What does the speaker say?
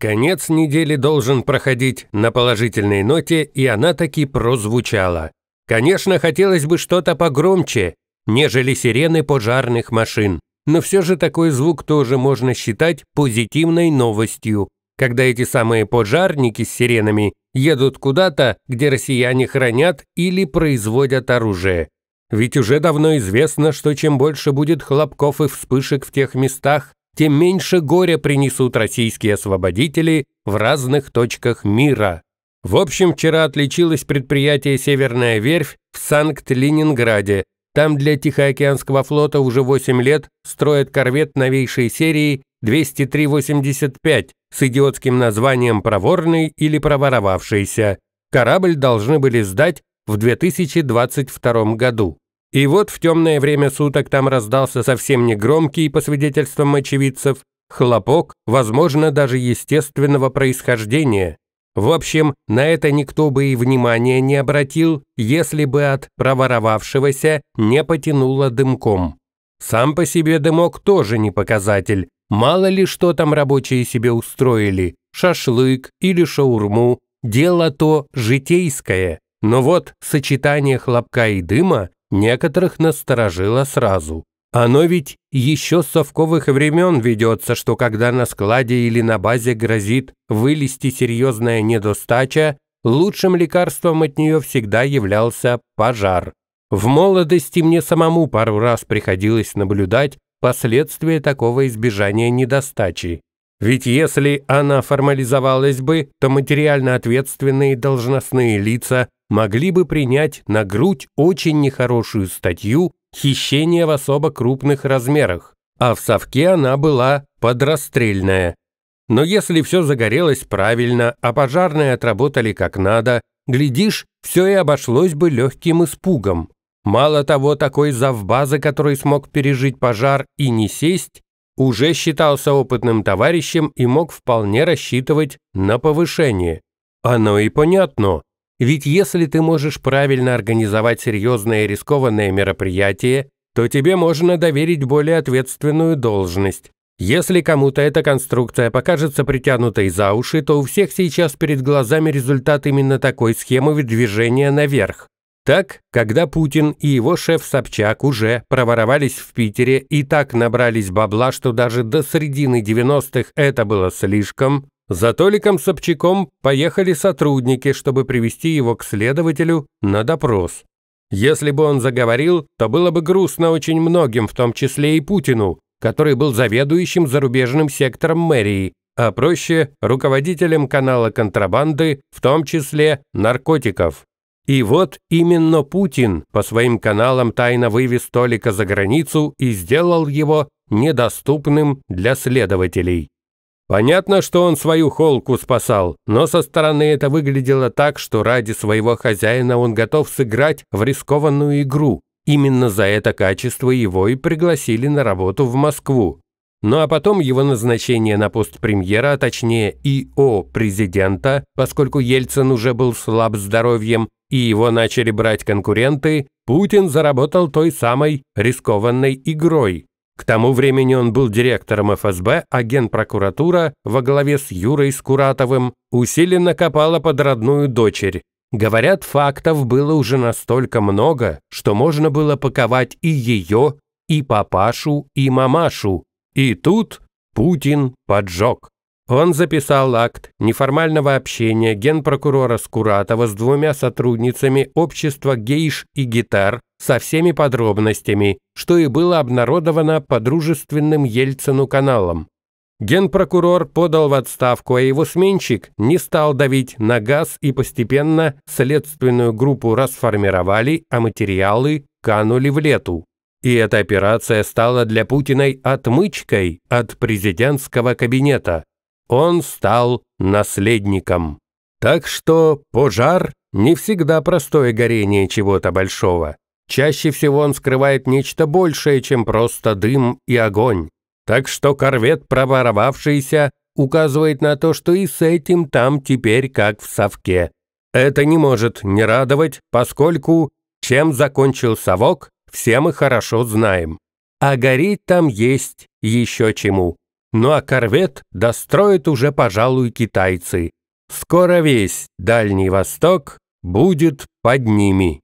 Конец недели должен проходить на положительной ноте, и она таки прозвучала. Конечно, хотелось бы что-то погромче, нежели сирены пожарных машин, но все же такой звук тоже можно считать позитивной новостью, когда эти самые пожарники с сиренами едут куда-то, где россияне хранят или производят оружие. Ведь уже давно известно, что чем больше будет хлопков и вспышек в тех местах, тем меньше горя принесут российские освободители в разных точках мира. В общем, вчера отличилось предприятие «Северная верфь» в Санкт-Ленинграде. Там для Тихоокеанского флота уже 8 лет строят корвет новейшей серии 203-85 с идиотским названием «Проворный» или «Проворовавшийся». Корабль должны были сдать в 2022 году. И вот в темное время суток там раздался совсем не негромкий, по свидетельствам очевидцев, хлопок, возможно, даже естественного происхождения. В общем, на это никто бы и внимания не обратил, если бы от проворовавшегося не потянуло дымком. Сам по себе дымок тоже не показатель. Мало ли что там рабочие себе устроили, шашлык или шаурму, дело то житейское. Но вот сочетание хлопка и дыма Некоторых насторожило сразу. Оно ведь еще с совковых времен ведется, что когда на складе или на базе грозит вылезти серьезная недостача, лучшим лекарством от нее всегда являлся пожар. В молодости мне самому пару раз приходилось наблюдать последствия такого избежания недостачи. Ведь если она формализовалась бы, то материально ответственные должностные лица могли бы принять на грудь очень нехорошую статью «Хищение в особо крупных размерах», а в совке она была подрастрельная. Но если все загорелось правильно, а пожарные отработали как надо, глядишь, все и обошлось бы легким испугом. Мало того, такой завбазы, который смог пережить пожар и не сесть, уже считался опытным товарищем и мог вполне рассчитывать на повышение. Оно и понятно. Ведь если ты можешь правильно организовать серьезное и рискованное мероприятие, то тебе можно доверить более ответственную должность. Если кому-то эта конструкция покажется притянутой за уши, то у всех сейчас перед глазами результат именно такой схемы движения наверх. Так, когда Путин и его шеф Собчак уже проворовались в Питере и так набрались бабла, что даже до середины 90-х это было слишком, за Толиком Собчаком поехали сотрудники, чтобы привести его к следователю на допрос. Если бы он заговорил, то было бы грустно очень многим, в том числе и Путину, который был заведующим зарубежным сектором мэрии, а проще – руководителем канала контрабанды, в том числе наркотиков. И вот именно Путин по своим каналам тайно вывез Толика за границу и сделал его недоступным для следователей. Понятно, что он свою холку спасал, но со стороны это выглядело так, что ради своего хозяина он готов сыграть в рискованную игру. Именно за это качество его и пригласили на работу в Москву. Ну а потом его назначение на пост премьера, а точнее ИО президента, поскольку Ельцин уже был слаб здоровьем, и его начали брать конкуренты, Путин заработал той самой рискованной игрой. К тому времени он был директором ФСБ, а прокуратура во главе с Юрой Скуратовым усиленно копала под родную дочерь. Говорят, фактов было уже настолько много, что можно было паковать и ее, и папашу, и мамашу. И тут Путин поджег. Он записал акт неформального общения генпрокурора Скуратова с двумя сотрудницами общества гейш и гитар со всеми подробностями, что и было обнародовано по дружественным Ельцину каналам. Генпрокурор подал в отставку, а его сменщик не стал давить на газ и постепенно следственную группу расформировали, а материалы канули в лету. И эта операция стала для Путиной отмычкой от президентского кабинета он стал наследником. Так что пожар – не всегда простое горение чего-то большого. Чаще всего он скрывает нечто большее, чем просто дым и огонь. Так что корвет, проворовавшийся, указывает на то, что и с этим там теперь как в совке. Это не может не радовать, поскольку чем закончил совок, все мы хорошо знаем. А гореть там есть еще чему. Ну а корвет достроят уже, пожалуй, китайцы. Скоро весь Дальний Восток будет под ними.